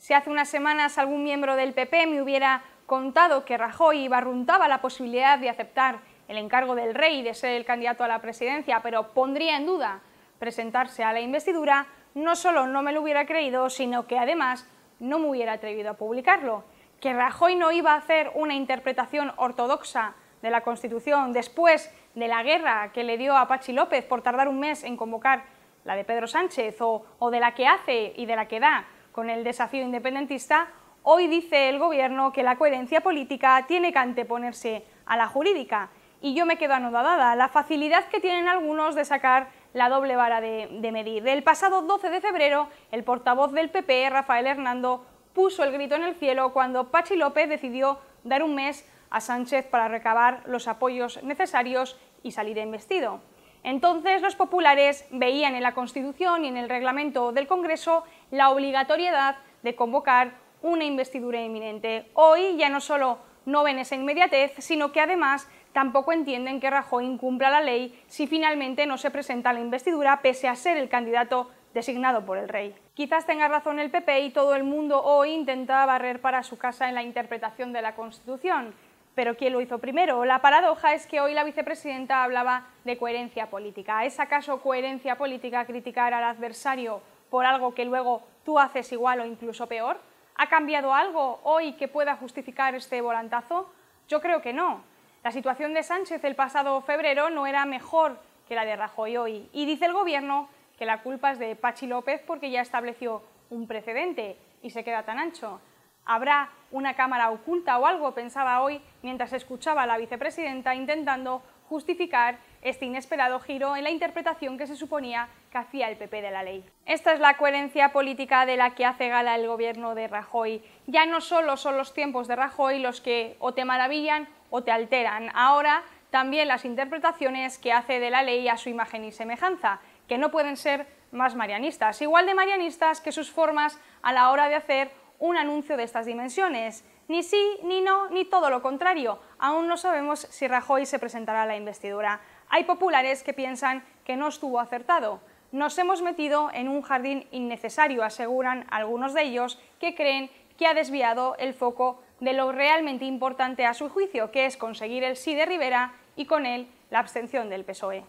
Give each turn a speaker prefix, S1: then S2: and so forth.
S1: Si hace unas semanas algún miembro del PP me hubiera contado que Rajoy barruntaba la posibilidad de aceptar el encargo del rey de ser el candidato a la presidencia, pero pondría en duda presentarse a la investidura, no solo no me lo hubiera creído, sino que además no me hubiera atrevido a publicarlo. Que Rajoy no iba a hacer una interpretación ortodoxa de la Constitución después de la guerra que le dio a Pachi López por tardar un mes en convocar la de Pedro Sánchez o de la que hace y de la que da con el desafío independentista, hoy dice el Gobierno que la coherencia política tiene que anteponerse a la jurídica. Y yo me quedo anodadada, la facilidad que tienen algunos de sacar la doble vara de, medir. El pasado 12 de febrero, el portavoz del PP, Rafael Hernando, puso el grito en el cielo cuando Pachi López decidió dar un mes a Sánchez para recabar los apoyos necesarios y salir investido. Entonces los populares veían en la Constitución y en el reglamento del Congreso la obligatoriedad de convocar una investidura inminente. Hoy ya no solo no ven esa inmediatez, sino que además tampoco entienden que Rajoy incumpla la ley si finalmente no se presenta la investidura pese a ser el candidato designado por el rey. Quizás tenga razón el PP y todo el mundo hoy intenta barrer para su casa en la interpretación de la Constitución pero ¿quién lo hizo primero? La paradoja es que hoy la vicepresidenta hablaba de coherencia política. ¿Es acaso coherencia política criticar al adversario por algo que luego tú haces igual o incluso peor? ¿Ha cambiado algo hoy que pueda justificar este volantazo? Yo creo que no. La situación de Sánchez el pasado febrero no era mejor que la de Rajoy hoy. Y dice el Gobierno que la culpa es de Pachi López porque ya estableció un precedente y se queda tan ancho. ¿Habrá una cámara oculta o algo? pensaba hoy mientras escuchaba a la vicepresidenta intentando justificar este inesperado giro en la interpretación que se suponía que hacía el PP de la ley. Esta es la coherencia política de la que hace gala el gobierno de Rajoy. Ya no solo son los tiempos de Rajoy los que o te maravillan o te alteran, ahora también las interpretaciones que hace de la ley a su imagen y semejanza, que no pueden ser más marianistas, igual de marianistas que sus formas a la hora de hacer un anuncio de estas dimensiones. Ni sí, ni no, ni todo lo contrario. Aún no sabemos si Rajoy se presentará a la investidura. Hay populares que piensan que no estuvo acertado. Nos hemos metido en un jardín innecesario, aseguran algunos de ellos, que creen que ha desviado el foco de lo realmente importante a su juicio, que es conseguir el sí de Rivera y con él la abstención del PSOE.